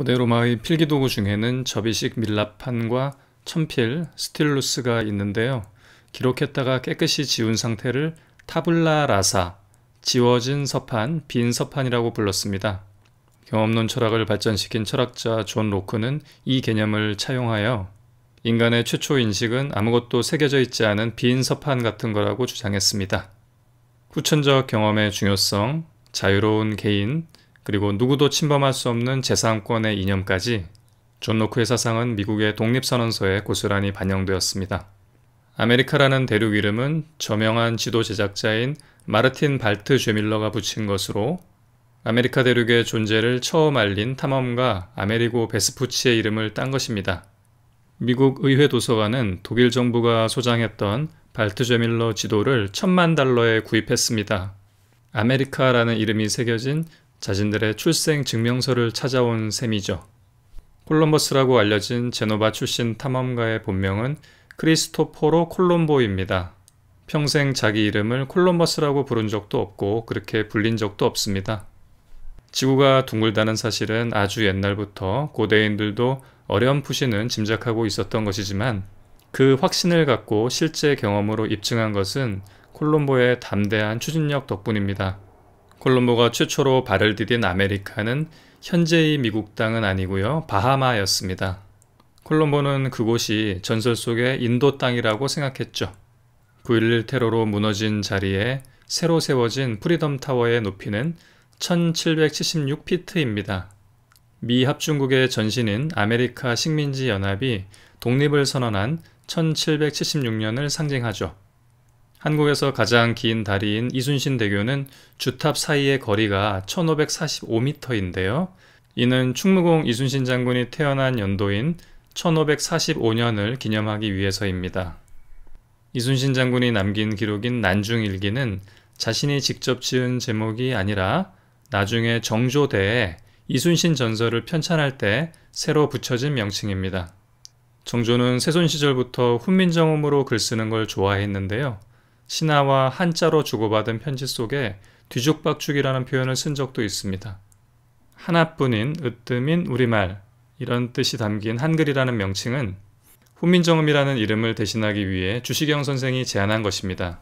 고대로마의 필기도구 중에는 접이식 밀랍판과 천필, 스틸루스가 있는데요. 기록했다가 깨끗이 지운 상태를 타블라 라사, 지워진 서판, 빈 서판이라고 불렀습니다. 경험론 철학을 발전시킨 철학자 존 로크는 이 개념을 차용하여 인간의 최초 인식은 아무것도 새겨져 있지 않은 빈 서판 같은 거라고 주장했습니다. 후천적 경험의 중요성, 자유로운 개인, 그리고 누구도 침범할 수 없는 재산권의 이념까지 존 노크의 사상은 미국의 독립선언서에 고스란히 반영되었습니다. 아메리카라는 대륙 이름은 저명한 지도 제작자인 마르틴 발트 죄밀러가 붙인 것으로 아메리카 대륙의 존재를 처음 알린 탐험가 아메리고 베스푸치의 이름을 딴 것입니다. 미국 의회 도서관은 독일 정부가 소장했던 발트 죄밀러 지도를 천만 달러에 구입했습니다. 아메리카라는 이름이 새겨진 자신들의 출생 증명서를 찾아온 셈이죠. 콜럼버스라고 알려진 제노바 출신 탐험가의 본명은 크리스토포로 콜롬보입니다. 평생 자기 이름을 콜럼버스라고 부른 적도 없고 그렇게 불린 적도 없습니다. 지구가 둥글다는 사실은 아주 옛날부터 고대인들도 어렴풋이는 짐작하고 있었던 것이지만 그 확신을 갖고 실제 경험으로 입증한 것은 콜롬보의 담대한 추진력 덕분입니다. 콜롬보가 최초로 발을 디딘 아메리카는 현재의 미국 땅은 아니고요. 바하마였습니다. 콜롬보는 그곳이 전설 속의 인도 땅이라고 생각했죠. 9.11 테러로 무너진 자리에 새로 세워진 프리덤 타워의 높이는 1776피트입니다. 미 합중국의 전신인 아메리카 식민지 연합이 독립을 선언한 1776년을 상징하죠. 한국에서 가장 긴 다리인 이순신 대교는 주탑 사이의 거리가 1545m인데요. 이는 충무공 이순신 장군이 태어난 연도인 1545년을 기념하기 위해서입니다. 이순신 장군이 남긴 기록인 난중일기는 자신이 직접 지은 제목이 아니라 나중에 정조대에 이순신 전설을 편찬할 때 새로 붙여진 명칭입니다. 정조는 세손 시절부터 훈민정음으로 글쓰는 걸 좋아했는데요. 신하와 한자로 주고받은 편지 속에 뒤죽박죽이라는 표현을 쓴 적도 있습니다. 하나뿐인 으뜸인 우리말 이런 뜻이 담긴 한글이라는 명칭은 훈민정음이라는 이름을 대신하기 위해 주시경 선생이 제안한 것입니다.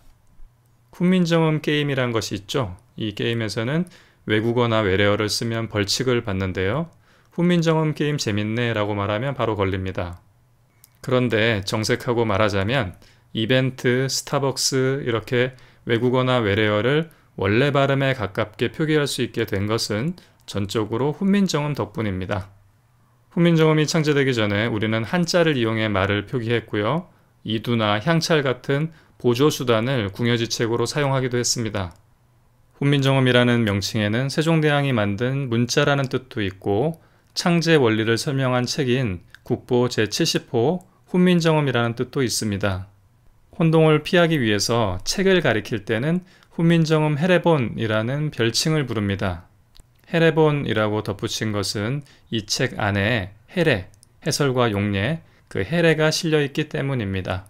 훈민정음 게임이란 것이 있죠. 이 게임에서는 외국어나 외래어를 쓰면 벌칙을 받는데요. 훈민정음 게임 재밌네 라고 말하면 바로 걸립니다. 그런데 정색하고 말하자면 이벤트, 스타벅스 이렇게 외국어나 외래어를 원래 발음에 가깝게 표기할 수 있게 된 것은 전적으로 훈민정음 덕분입니다. 훈민정음이 창제되기 전에 우리는 한자를 이용해 말을 표기했고요. 이두나 향찰 같은 보조수단을 궁여지책으로 사용하기도 했습니다. 훈민정음이라는 명칭에는 세종대왕이 만든 문자라는 뜻도 있고 창제 원리를 설명한 책인 국보 제70호 훈민정음이라는 뜻도 있습니다. 혼동을 피하기 위해서 책을 가리킬 때는 훈민정음 헤레본이라는 별칭을 부릅니다. 헤레본이라고 덧붙인 것은 이 책 안에 헤레, 해설과 용례, 그 헤레가 실려 있기 때문입니다.